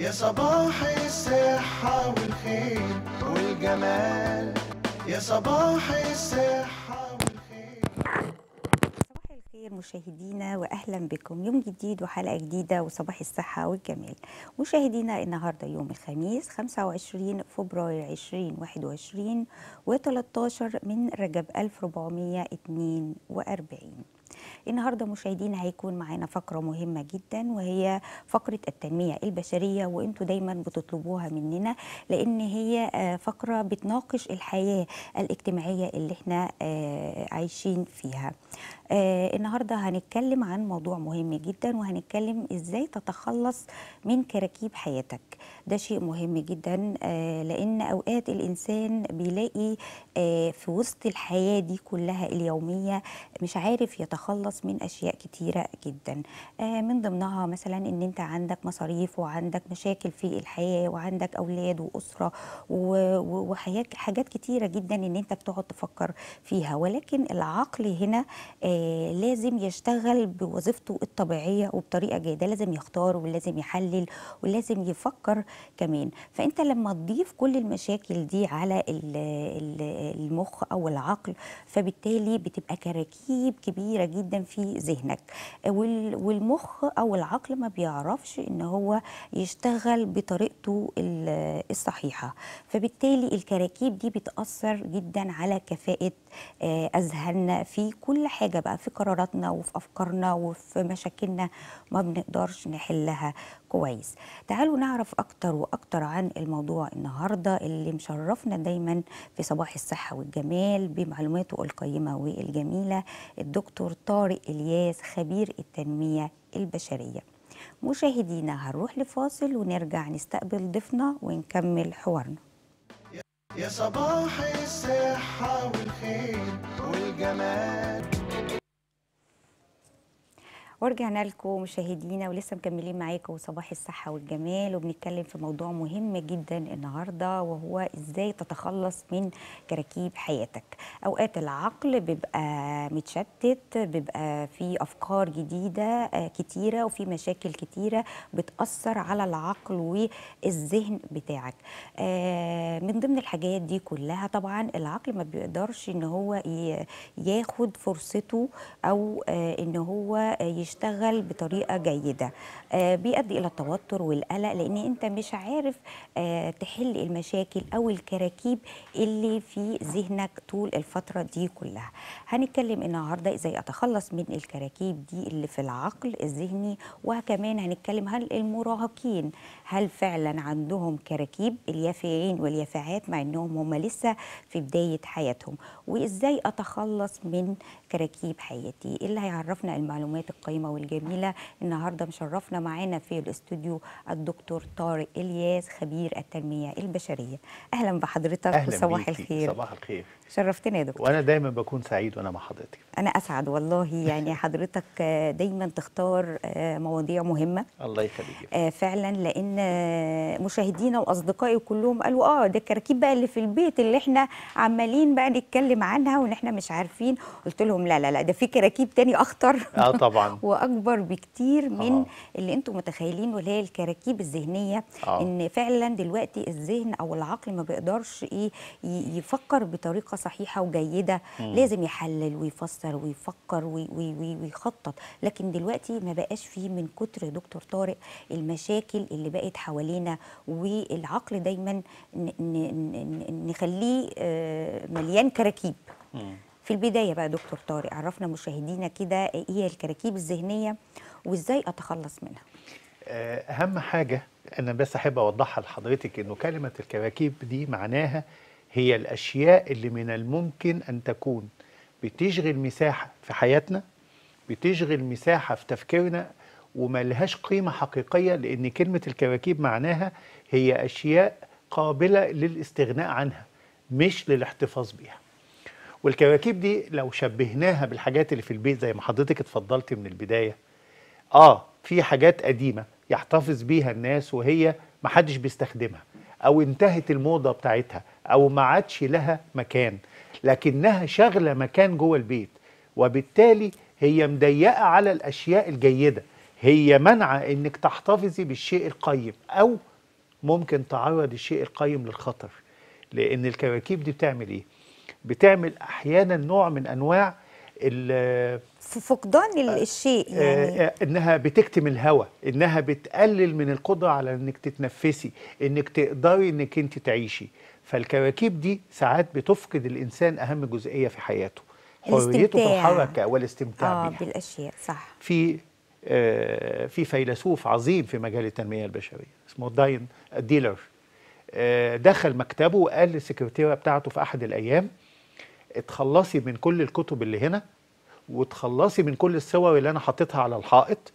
يا صباح الصحة والخير والجمال يا صباح الصحة والخير صباح الخير مشاهدينا واهلا بكم يوم جديد وحلقه جديده وصباح الصحه والجمال مشاهدينا النهارده يوم الخميس 25 فبراير 2021 و13 من رجب 1442 النهارده مشاهدينا هيكون معانا فقره مهمه جدا وهي فقره التنميه البشريه وانتوا دايما بتطلبوها مننا لان هي آه، فقره بتناقش الحياه الاجتماعيه اللي احنا آه، عايشين فيها آه النهارده هنتكلم عن موضوع مهم جدا وهنتكلم ازاي تتخلص من كراكيب حياتك ده شيء مهم جدا آه لان اوقات الانسان بيلاقي آه في وسط الحياه دي كلها اليوميه مش عارف يتخلص من اشياء كتيره جدا آه من ضمنها مثلا ان انت عندك مصاريف وعندك مشاكل في الحياه وعندك اولاد واسره وحاجات كتيره جدا ان انت بتقعد تفكر فيها ولكن العقل هنا آه لازم يشتغل بوظيفته الطبيعيه وبطريقه جيده لازم يختار ولازم يحلل ولازم يفكر كمان فانت لما تضيف كل المشاكل دي على المخ او العقل فبالتالي بتبقى كراكيب كبيره جدا في ذهنك والمخ او العقل ما بيعرفش ان هو يشتغل بطريقته الصحيحه فبالتالي الكراكيب دي بتاثر جدا على كفاءه آه، اذهاننا في كل حاجه بقى في قراراتنا وفي أفكارنا وفي مشاكلنا ما بنقدرش نحلها كويس تعالوا نعرف أكتر وأكتر عن الموضوع النهاردة اللي مشرفنا دايما في صباح الصحة والجمال بمعلوماته القيمة والجميلة الدكتور طارق إلياس خبير التنمية البشرية مشاهدينا هنروح لفاصل ونرجع نستقبل ضيفنا ونكمل حوارنا يا صباح الصحة والخير والجمال ورجعنا لكم مشاهدينا ولسه مكملين معاكم صباح الصحة والجمال وبنتكلم في موضوع مهم جدا النهاردة وهو ازاي تتخلص من كراكيب حياتك اوقات العقل بيبقى متشتت بيبقى في افكار جديدة آه، كتيرة وفي مشاكل كتيرة بتأثر على العقل والذهن بتاعك آه، من ضمن الحاجات دي كلها طبعا العقل ما بيقدرش ان هو ياخد فرصته او آه، ان هو بيشتغل بطريقه جيده آه، بيؤدي الى التوتر والقلق لان انت مش عارف آه، تحل المشاكل او الكراكيب اللي في ذهنك طول الفتره دي كلها هنتكلم النهارده ازاي اتخلص من الكراكيب دي اللي في العقل الذهني وكمان هنتكلم هل المراهقين هل فعلا عندهم كراكيب اليافعين واليافعات مع انهم هم لسه في بدايه حياتهم وازاي اتخلص من كراكيب حياتي اللي هيعرفنا المعلومات القيمه القيمة والجميلة النهاردة مشرفنا معانا في الاستوديو الدكتور طارق إلياس خبير التنمية البشرية أهلا بحضرتك أهلا وصباح بيكي. الخير صباح الخير شرفتنا يا دكتور وأنا دايما بكون سعيد وأنا مع حضرتك أنا أسعد والله يعني حضرتك دايما تختار مواضيع مهمة الله يخليك آه، فعلا لأن مشاهدينا وأصدقائي كلهم قالوا آه ده الكراكيب بقى اللي في البيت اللي إحنا عمالين بقى نتكلم عنها ونحن مش عارفين قلت لهم لا لا لا ده في كراكيب تاني أخطر آه طبعا واكبر بكتير من آه. اللي انتم متخيلينه اللي هي الكراكيب الذهنيه آه. ان فعلا دلوقتي الذهن او العقل ما بيقدرش ايه يفكر بطريقه صحيحه وجيده م. لازم يحلل ويفسر ويفكر وي وي ويخطط لكن دلوقتي ما بقاش فيه من كتر دكتور طارق المشاكل اللي بقت حوالينا والعقل دايما نخليه آه، مليان كراكيب في البدايه بقى دكتور طارق عرفنا مشاهدينا كده ايه هي الكراكيب الذهنيه وازاي اتخلص منها آه، اهم حاجه انا بس احب اوضحها لحضرتك انه كلمه الكراكيب دي معناها هي الاشياء اللي من الممكن ان تكون بتشغل مساحه في حياتنا بتشغل مساحه في تفكيرنا وما لهاش قيمه حقيقيه لان كلمه الكراكيب معناها هي اشياء قابله للاستغناء عنها مش للاحتفاظ بيها والكواكب دي لو شبهناها بالحاجات اللي في البيت زي ما حضرتك اتفضلتي من البدايه اه في حاجات قديمه يحتفظ بيها الناس وهي ما حدش بيستخدمها او انتهت الموضه بتاعتها او ما عادش لها مكان لكنها شغله مكان جوه البيت وبالتالي هي مضيقه على الاشياء الجيده هي منع انك تحتفظي بالشيء القيم او ممكن تعرض الشيء القيم للخطر لان الكواكب دي بتعمل ايه بتعمل احيانا نوع من انواع فقدان آه، الشيء آه، يعني آه، انها بتكتم الهواء انها بتقلل من القدره على انك تتنفسي انك تقدري انك انت تعيشي فالكراكيب دي ساعات بتفقد الانسان اهم جزئيه في حياته حريته في الحركه والاستمتاع آه بيها بالاشياء صح في آه في فيلسوف عظيم في مجال التنميه البشريه اسمه داين ديلر آه، دخل مكتبه وقال للسكرتيره بتاعته في احد الايام اتخلصي من كل الكتب اللي هنا وتخلصي من كل الصور اللي انا حطيتها على الحائط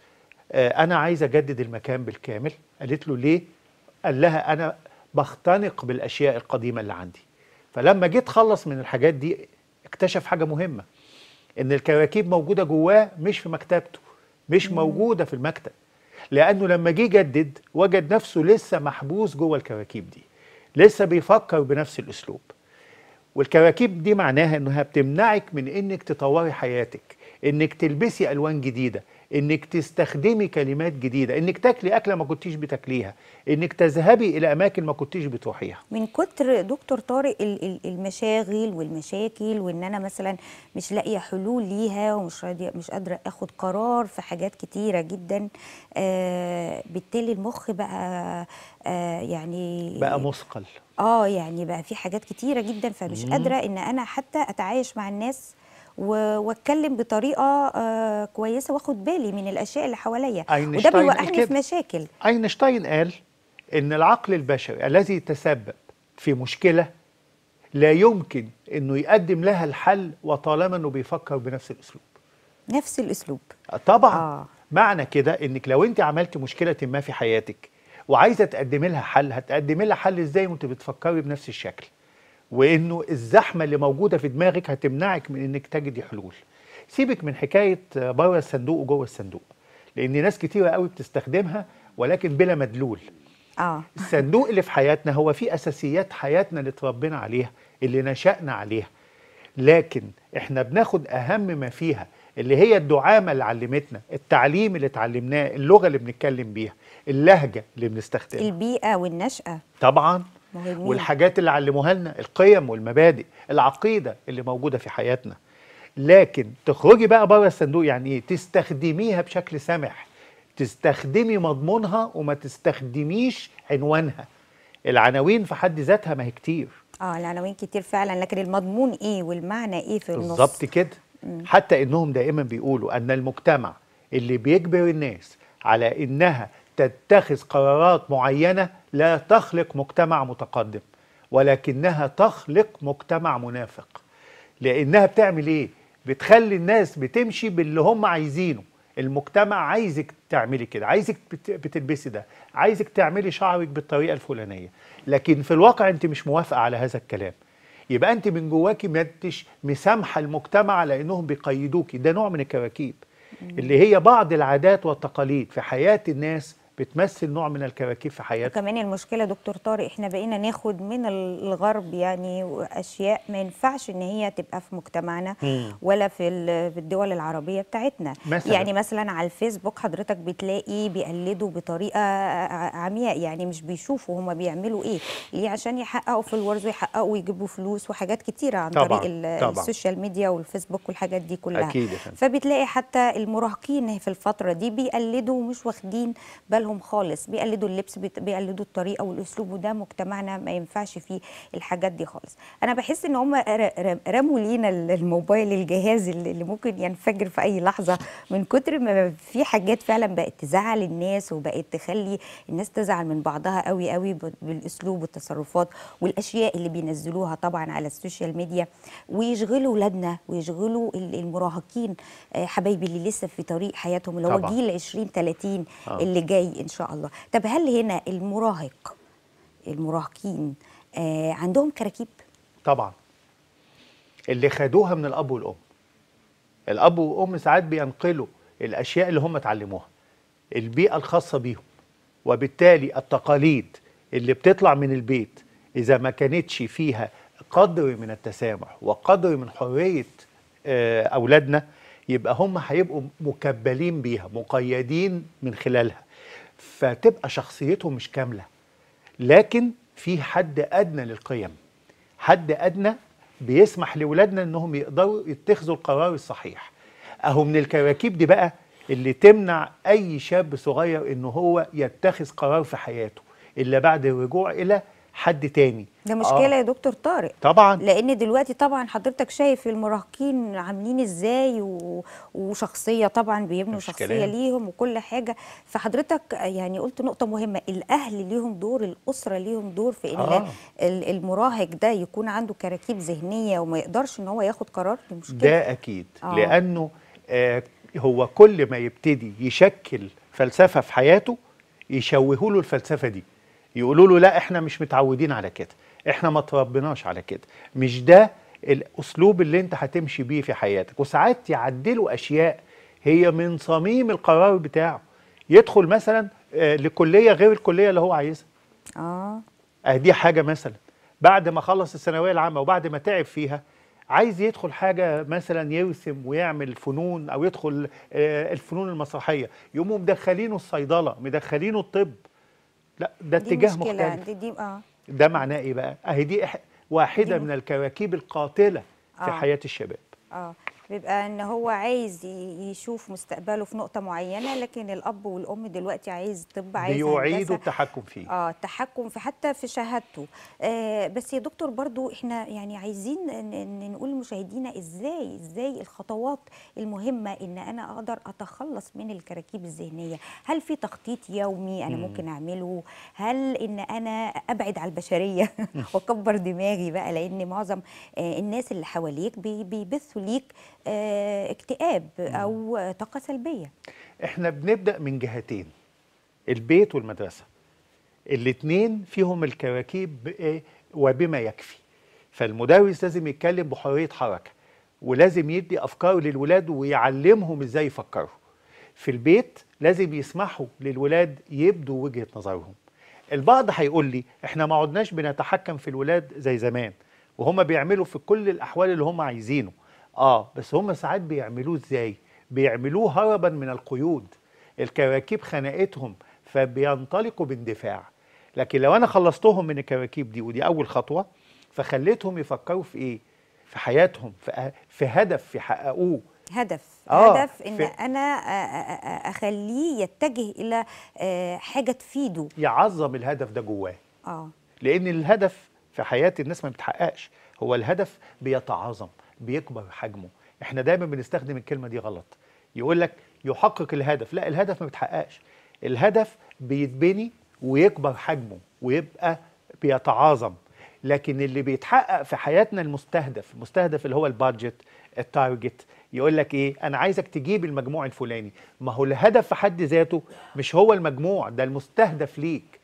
آه، انا عايز اجدد المكان بالكامل قالت له ليه قال لها انا بختنق بالاشياء القديمه اللي عندي فلما جيت خلص من الحاجات دي اكتشف حاجه مهمه ان الكراكيب موجوده جواه مش في مكتبته مش موجوده في المكتب لانه لما جه جدد وجد نفسه لسه محبوس جوه الكواكب دي لسه بيفكر بنفس الاسلوب والكواكب دي معناها انها بتمنعك من انك تطوري حياتك انك تلبسي الوان جديده انك تستخدمي كلمات جديده انك تاكلي اكله ما كنتيش بتاكليها انك تذهبي الى اماكن ما كنتيش بتروحيها من كتر دكتور طارق المشاغل والمشاكل وان انا مثلا مش لاقيه حلول ليها ومش مش قادره اخد قرار في حاجات كتيره جدا آه بالتالي المخ بقى آه يعني بقى مثقل اه يعني بقى في حاجات كتيره جدا فمش قادره ان انا حتى اتعايش مع الناس واتكلم بطريقه آه، كويسه واخد بالي من الاشياء اللي حواليا وده بيوقعني في مشاكل اينشتاين قال ان العقل البشري الذي تسبب في مشكله لا يمكن انه يقدم لها الحل وطالما انه بيفكر بنفس الاسلوب نفس الاسلوب طبعا آه. معنى كده انك لو انت عملتي مشكله ما في حياتك وعايزه تقدمي لها حل هتقدمي لها حل ازاي وانت بتفكري بنفس الشكل وانه الزحمه اللي موجوده في دماغك هتمنعك من انك تجدي حلول سيبك من حكايه بره الصندوق وجوه الصندوق لان ناس كتيره قوي بتستخدمها ولكن بلا مدلول آه. الصندوق اللي في حياتنا هو في اساسيات حياتنا اللي اتربينا عليها اللي نشأنا عليها لكن احنا بناخد اهم ما فيها اللي هي الدعامه اللي علمتنا التعليم اللي اتعلمناه اللغه اللي بنتكلم بيها اللهجه اللي بنستخدمها البيئه والنشأه طبعا مهمين. والحاجات اللي علموها لنا القيم والمبادئ العقيده اللي موجوده في حياتنا لكن تخرجي بقى بره الصندوق يعني ايه تستخدميها بشكل سامح تستخدمي مضمونها وما تستخدميش عنوانها العناوين في حد ذاتها ما هي كتير اه العناوين كتير فعلا لكن المضمون ايه والمعنى ايه في النص بالظبط كده حتى انهم دائما بيقولوا ان المجتمع اللي بيجبر الناس على انها تتخذ قرارات معينة لا تخلق مجتمع متقدم ولكنها تخلق مجتمع منافق لأنها بتعمل إيه؟ بتخلي الناس بتمشي باللي هم عايزينه المجتمع عايزك تعملي كده عايزك بتلبسي ده عايزك تعملي شعرك بالطريقة الفلانية لكن في الواقع أنت مش موافقة على هذا الكلام يبقى أنت من جواكي ما أنتش مسامحة المجتمع لأنهم بيقيدوكي ده نوع من الكراكيب اللي هي بعض العادات والتقاليد في حياة الناس بتمثل نوع من الكراكيب في حياتنا وكمان المشكله دكتور طارق احنا بقينا ناخد من الغرب يعني اشياء ما ينفعش ان هي تبقى في مجتمعنا مم. ولا في الدول العربيه بتاعتنا مثلا. يعني مثلا على الفيسبوك حضرتك بتلاقي بيقلدوا بطريقه عمياء يعني مش بيشوفوا هم بيعملوا ايه ليه عشان يحققوا فولورز ويحققوا ويجيبوا فلوس وحاجات كتيره عن طبعًا. طريق السوشيال ميديا والفيسبوك والحاجات دي كلها أكيد فبتلاقي حتى المراهقين في الفتره دي بيقلدوا ومش واخدين بالهم دماغهم خالص بيقلدوا اللبس بيقلدوا الطريقه والاسلوب وده مجتمعنا ما ينفعش فيه الحاجات دي خالص انا بحس ان هم رموا لينا الموبايل الجهاز اللي ممكن ينفجر في اي لحظه من كتر ما في حاجات فعلا بقت تزعل الناس وبقت تخلي الناس تزعل من بعضها قوي قوي بالاسلوب والتصرفات والاشياء اللي بينزلوها طبعا على السوشيال ميديا ويشغلوا اولادنا ويشغلوا المراهقين آه، حبايبي اللي لسه في طريق حياتهم اللي هو جيل 20 30 آه. اللي جاي ان شاء الله طب هل هنا المراهق المراهقين آه عندهم كراكيب طبعا اللي خدوها من الاب والام الاب والام ساعات بينقلوا الاشياء اللي هم اتعلموها البيئه الخاصه بيهم وبالتالي التقاليد اللي بتطلع من البيت اذا ما كانتش فيها قدر من التسامح وقدر من حريه آه، اولادنا يبقى هم هيبقوا مكبلين بيها مقيدين من خلالها فتبقى شخصيتهم مش كامله لكن في حد ادنى للقيم حد ادنى بيسمح لاولادنا انهم يقدروا يتخذوا القرار الصحيح اهو من الكراكيب دي بقى اللي تمنع اي شاب صغير ان هو يتخذ قرار في حياته الا بعد الرجوع الى حد تاني ده مشكله آه. يا دكتور طارق طبعا لان دلوقتي طبعا حضرتك شايف المراهقين عاملين ازاي و... وشخصيه طبعا بيبنوا شخصيه كلام. ليهم وكل حاجه فحضرتك يعني قلت نقطه مهمه الاهل ليهم دور الاسره ليهم دور في ان آه. المراهق ده يكون عنده كراكيب ذهنيه وما يقدرش ان هو ياخد قرار دي مشكله ده اكيد آه. لانه آه هو كل ما يبتدي يشكل فلسفه في حياته يشوهوا له الفلسفه دي يقولوا له لا احنا مش متعودين على كده احنا ما تربناش على كده مش ده الاسلوب اللي انت هتمشي بيه في حياتك وساعات يعدلوا اشياء هي من صميم القرار بتاعه يدخل مثلا آه، لكليه غير الكليه اللي هو عايزها اه دي حاجه مثلا بعد ما خلص الثانويه العامه وبعد ما تعب فيها عايز يدخل حاجة مثلا يرسم ويعمل فنون أو يدخل آه، الفنون المسرحية يقوموا مدخلينه الصيدلة مدخلينه الطب لا ده اتجاه مختلف دي دي آه. ده معناه ايه بقى اهي دي واحده دي من الكواكب القاتله في آه. حياه الشباب اه بيبقى ان هو عايز يشوف مستقبله في نقطه معينه لكن الاب والام دلوقتي عايز طب عايز بيعيدوا التحكم فيه اه التحكم في حتى في شهادته آه بس يا دكتور برضو احنا يعني عايزين إن نقول لمشاهدينا ازاي ازاي الخطوات المهمه ان انا اقدر اتخلص من الكراكيب الذهنيه هل في تخطيط يومي انا ممكن اعمله هل ان انا ابعد على البشريه واكبر دماغي بقى لان معظم آه، الناس اللي حواليك بيبثوا ليك آه، اكتئاب او طاقه سلبيه احنا بنبدا من جهتين البيت والمدرسه الاثنين فيهم الكراكيب آه، وبما يكفي فالمدرس لازم يتكلم بحريه حركه ولازم يدي افكار للولاد ويعلمهم ازاي يفكروا في البيت لازم يسمحوا للولاد يبدوا وجهه نظرهم البعض هيقول لي احنا ما عدناش بنتحكم في الولاد زي زمان وهم بيعملوا في كل الاحوال اللي هم عايزينه اه بس هم ساعات بيعملوه ازاي بيعملوه هربا من القيود الكراكيب خنقتهم فبينطلقوا باندفاع لكن لو انا خلصتهم من الكراكيب دي ودي اول خطوه فخليتهم يفكروا في ايه في حياتهم في, في هدف يحققوه هدف آه هدف ان انا اخليه يتجه الى آه، حاجه تفيده يعظم الهدف ده جواه اه لان الهدف في حياه الناس ما بيتحققش هو الهدف بيتعاظم بيكبر حجمه احنا دايما بنستخدم الكلمه دي غلط يقول لك يحقق الهدف لا الهدف ما بيتحققش الهدف بيتبني ويكبر حجمه ويبقى بيتعاظم لكن اللي بيتحقق في حياتنا المستهدف المستهدف اللي هو البادجت التارجت يقول لك ايه انا عايزك تجيب المجموع الفلاني ما هو الهدف في حد ذاته مش هو المجموع ده المستهدف ليك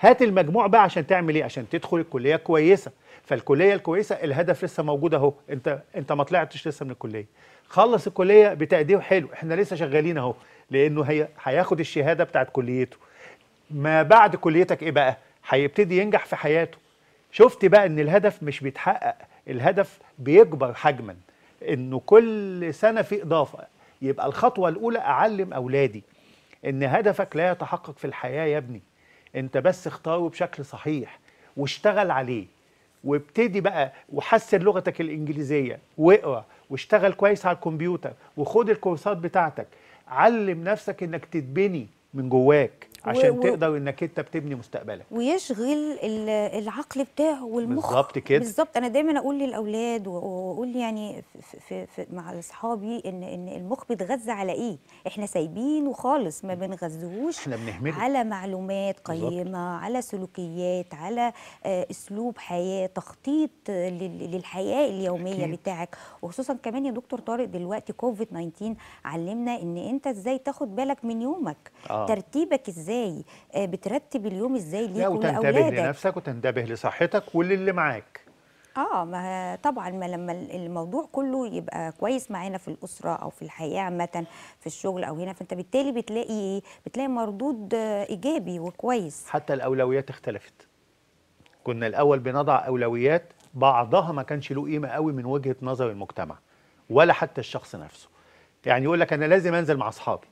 هات المجموع بقى عشان تعمل ايه عشان تدخل الكليه كويسه فالكليه الكويسه الهدف لسه موجود اهو انت انت ما طلعتش لسه من الكليه خلص الكليه بتقدير حلو احنا لسه شغالين اهو لانه هي هياخد الشهاده بتاعت كليته ما بعد كليتك ايه بقى هيبتدي ينجح في حياته شفت بقى ان الهدف مش بيتحقق الهدف بيكبر حجما انه كل سنه في اضافه يبقى الخطوه الاولى اعلم اولادي ان هدفك لا يتحقق في الحياه يا ابني انت بس اختاره بشكل صحيح واشتغل عليه وابتدي بقى وحسن لغتك الانجليزيه واقرا واشتغل كويس على الكمبيوتر وخد الكورسات بتاعتك علم نفسك انك تتبني من جواك عشان و... تقدر انك انت بتبني مستقبلك ويشغل العقل بتاعه والمخ بالظبط كده بالظبط انا دايما اقول للاولاد واقول يعني في, في مع اصحابي ان ان المخ بيتغذى على ايه احنا سايبينه خالص ما بنغذيهوش احنا بنهمله على معلومات قيمه بالزبط. على سلوكيات على آه، اسلوب حياه تخطيط للحياه اليوميه أكيد. بتاعك وخصوصا كمان يا دكتور طارق دلوقتي كوفيد 19 علمنا ان انت ازاي تاخد بالك من يومك آه. ترتيبك ازاي ازاي آه، بترتب اليوم ازاي ليك ولاولادك وتنتبه لنفسك وتنتبه لصحتك وللي معاك اه ما طبعا ما لما الموضوع كله يبقى كويس معانا في الاسره او في الحياه عامه في الشغل او هنا فانت بالتالي بتلاقي ايه بتلاقي مردود ايجابي وكويس حتى الاولويات اختلفت كنا الاول بنضع اولويات بعضها ما كانش له قيمه قوي من وجهه نظر المجتمع ولا حتى الشخص نفسه يعني يقول لك انا لازم انزل مع اصحابي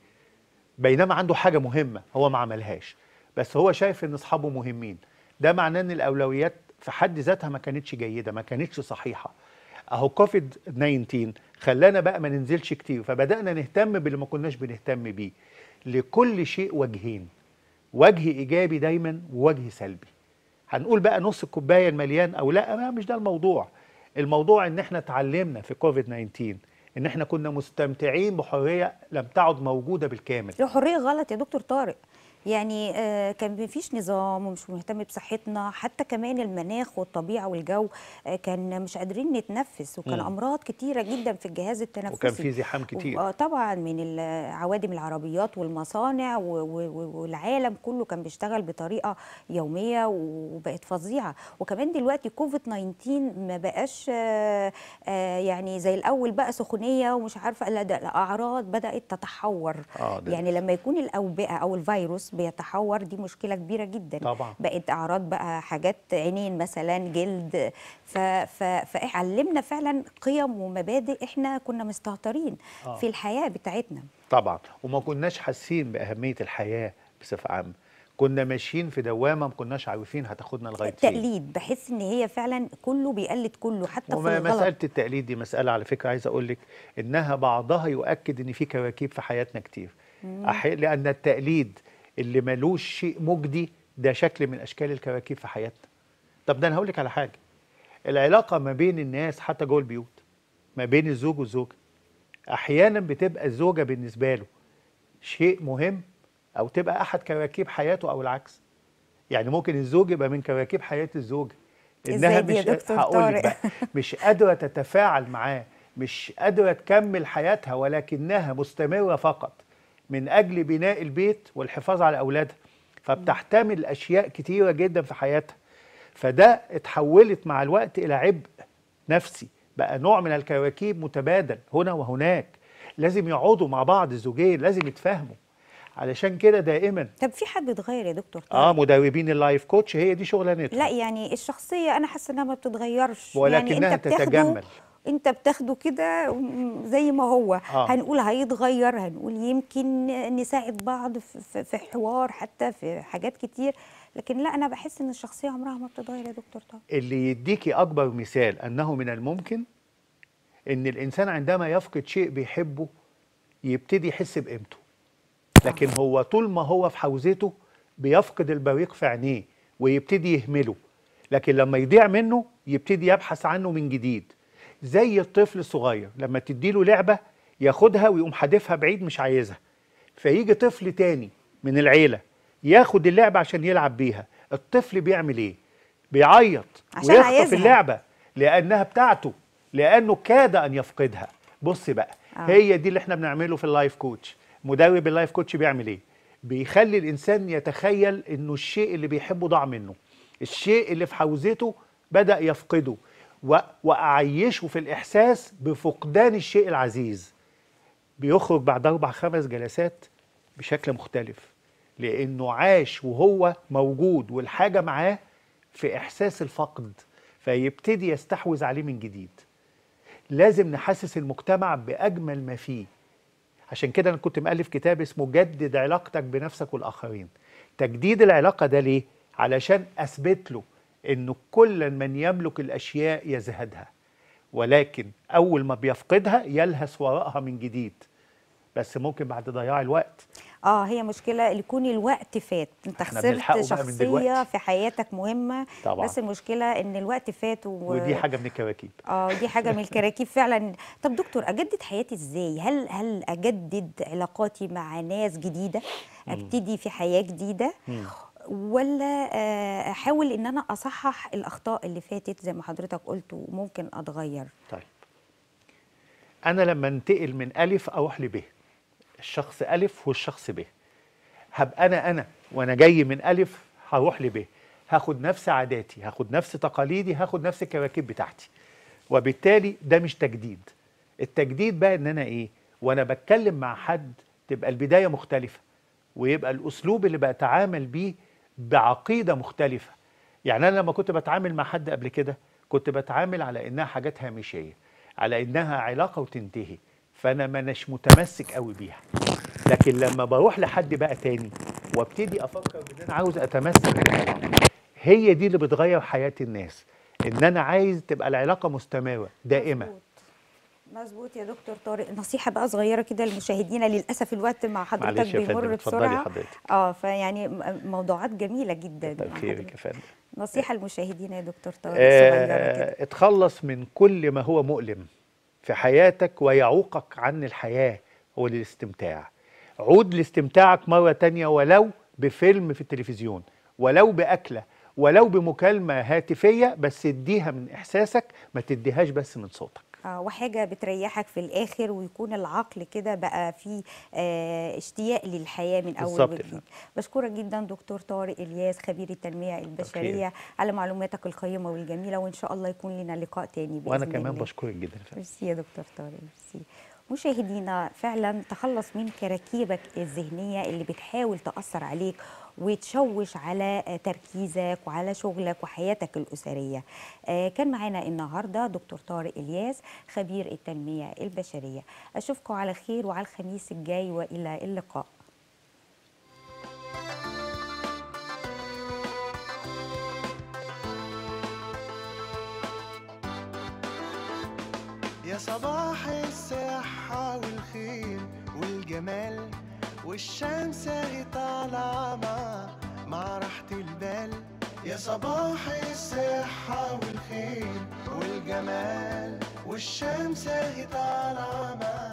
بينما عنده حاجه مهمه هو ما عملهاش بس هو شايف ان اصحابه مهمين ده معناه ان الاولويات في حد ذاتها ما كانتش جيده ما كانتش صحيحه اهو كوفيد 19 خلانا بقى ما ننزلش كتير فبدانا نهتم باللي ما كناش بنهتم بيه لكل شيء وجهين وجه ايجابي دايما ووجه سلبي هنقول بقى نص الكوبايه المليان او لا ما مش ده الموضوع الموضوع ان احنا اتعلمنا في كوفيد 19 ان احنا كنا مستمتعين بحريه لم تعد موجوده بالكامل الحريه غلط يا دكتور طارق يعني آه، كان مفيش نظام ومش مهتم بصحتنا حتى كمان المناخ والطبيعه والجو آه، كان مش قادرين نتنفس وكان مم. امراض كتيره جدا في الجهاز التنفسي وكان في زحام كتير آه، طبعا من عوادم العربيات والمصانع والعالم كله كان بيشتغل بطريقه يوميه وبقت فظيعه وكمان دلوقتي كوفيد 19 ما بقاش يعني زي الاول بقى سخونيه ومش عارفه لا ده الاعراض بدات تتحور آه يعني لما يكون الاوبئه او الفيروس بيتحور دي مشكله كبيره جدا طبعا. بقت اعراض بقى حاجات عينين مثلا جلد ف... ف... فعلمنا فعلا قيم ومبادئ احنا كنا مستهترين آه. في الحياه بتاعتنا طبعا وما كناش حاسين باهميه الحياه بصفه عامه كنا ماشيين في دوامه ما كناش عارفين هتاخدنا لغايه فين التقليد بحس ان هي فعلا كله بيقلد كله حتى وما في الغلط مساله التقليد دي مساله على فكره عايز اقول لك انها بعضها يؤكد ان في كواكب في حياتنا كتير لان التقليد اللي ملوش شيء مجدي ده شكل من اشكال الكراكيب في حياتنا طب ده انا هقول لك على حاجه العلاقه ما بين الناس حتى جوه البيوت ما بين الزوج والزوجه احيانا بتبقى الزوجه بالنسبه له شيء مهم او تبقى احد كراكيب حياته او العكس يعني ممكن الزوج يبقى من كراكيب حياه الزوجه انها مش هقول مش قادره تتفاعل معاه مش قادره تكمل حياتها ولكنها مستمره فقط من أجل بناء البيت والحفاظ على أولادها فبتحتمل أشياء كتيرة جدا في حياتها فده اتحولت مع الوقت إلى عبء نفسي بقى نوع من الكراكيب متبادل هنا وهناك لازم يقعدوا مع بعض الزوجين لازم يتفاهموا علشان كده دائما طب في حد بيتغير يا دكتور طيب. اه مدربين اللايف كوتش هي دي شغلانتهم لا يعني الشخصيه انا حاسه انها ما بتتغيرش يعني ولكنها يعني انت تتجمل انت بتاخده كده زي ما هو آه. هنقول هيتغير هنقول يمكن نساعد بعض في حوار حتى في حاجات كتير لكن لا انا بحس ان الشخصيه عمرها ما بتتغير يا دكتور طه اللي يديكي اكبر مثال انه من الممكن ان الانسان عندما يفقد شيء بيحبه يبتدي يحس بقيمته لكن هو طول ما هو في حوزته بيفقد البريق في عينيه ويبتدي يهمله لكن لما يضيع منه يبتدي يبحث عنه من جديد زي الطفل الصغير لما تديله لعبه ياخدها ويقوم حادفها بعيد مش عايزها فيجي طفل تاني من العيله ياخد اللعبه عشان يلعب بيها الطفل بيعمل ايه بيعيط ويخطف اللعبه لانها بتاعته لانه كاد ان يفقدها بص بقى آه. هي دي اللي احنا بنعمله في اللايف كوتش مدرب اللايف كوتش بيعمل ايه بيخلي الانسان يتخيل انه الشيء اللي بيحبه ضاع منه الشيء اللي في حوزته بدا يفقده وأعيشه في الإحساس بفقدان الشيء العزيز بيخرج بعد أربع خمس جلسات بشكل مختلف لأنه عاش وهو موجود والحاجة معاه في إحساس الفقد فيبتدي يستحوذ عليه من جديد لازم نحسس المجتمع بأجمل ما فيه عشان كده أنا كنت مألف كتاب اسمه جدد علاقتك بنفسك والآخرين تجديد العلاقة ده ليه؟ علشان أثبت له انه كل من يملك الاشياء يزهدها ولكن اول ما بيفقدها يلهث وراءها من جديد بس ممكن بعد ضياع الوقت اه هي مشكله يكون الوقت فات انت خسرت شخصيه في حياتك مهمه طبعا. بس المشكله ان الوقت فات و... ودي حاجه من الكراكيب اه دي حاجه من الكراكيب فعلا طب دكتور اجدد حياتي ازاي هل هل اجدد علاقاتي مع ناس جديده ابتدي في حياه جديده مم. ولا آه، احاول ان انا اصحح الاخطاء اللي فاتت زي ما حضرتك قلت وممكن اتغير طيب انا لما انتقل من الف اروح ب الشخص الف والشخص ب هبقى انا انا وانا جاي من الف هروح ل ب هاخد نفس عاداتي هاخد نفس تقاليدي هاخد نفس الكواكب بتاعتي وبالتالي ده مش تجديد التجديد بقى ان انا ايه وانا بتكلم مع حد تبقى البدايه مختلفه ويبقى الاسلوب اللي بتعامل بيه بعقيدة مختلفة يعني أنا لما كنت بتعامل مع حد قبل كده كنت بتعامل على إنها حاجات هامشية على إنها علاقة وتنتهي فأنا مناش متمسك قوي بيها لكن لما بروح لحد بقى تاني وابتدي أفكر بإن أنا عاوز أتمسك هي دي اللي بتغير حياة الناس إن أنا عايز تبقى العلاقة مستمرة دائمة مظبوط يا دكتور طارق نصيحه بقى صغيره كده للمشاهدين للاسف الوقت مع حضرتك بيمر بسرعه حضرتك. اه فيعني موضوعات جميله جدا خيرك يا فندم نصيحه للمشاهدين يا دكتور طارق آه صغيره كده اتخلص من كل ما هو مؤلم في حياتك ويعوقك عن الحياه والاستمتاع عود لاستمتاعك مره تانية ولو بفيلم في التلفزيون ولو باكله ولو بمكالمه هاتفيه بس اديها من احساسك ما تديهاش بس من صوتك آه، وحاجة بتريحك في الآخر ويكون العقل كده بقى فيه آه، اشتياق للحياة من أول وجديد بشكرك جدا دكتور طارق الياس خبير التنمية البشرية على معلوماتك القيمة والجميلة وإن شاء الله يكون لنا لقاء تاني بإذن وأنا كمان الله. بشكرك جدا ميرسي يا دكتور طارق مرسي مشاهدينا فعلا تخلص من كراكيبك الذهنية اللي بتحاول تأثر عليك وتشوش على آه، تركيزك وعلى شغلك وحياتك الأسرية آه، كان معنا النهاردة دكتور طارق إلياس خبير التنمية البشرية أشوفكم على خير وعلى الخميس الجاي وإلى اللقاء يا صباح الصحة والخير والجمال والشمس اهي طالعة مع مع راحة البال يا صباح الصحة والخير والجمال والشمس هي طالعة مع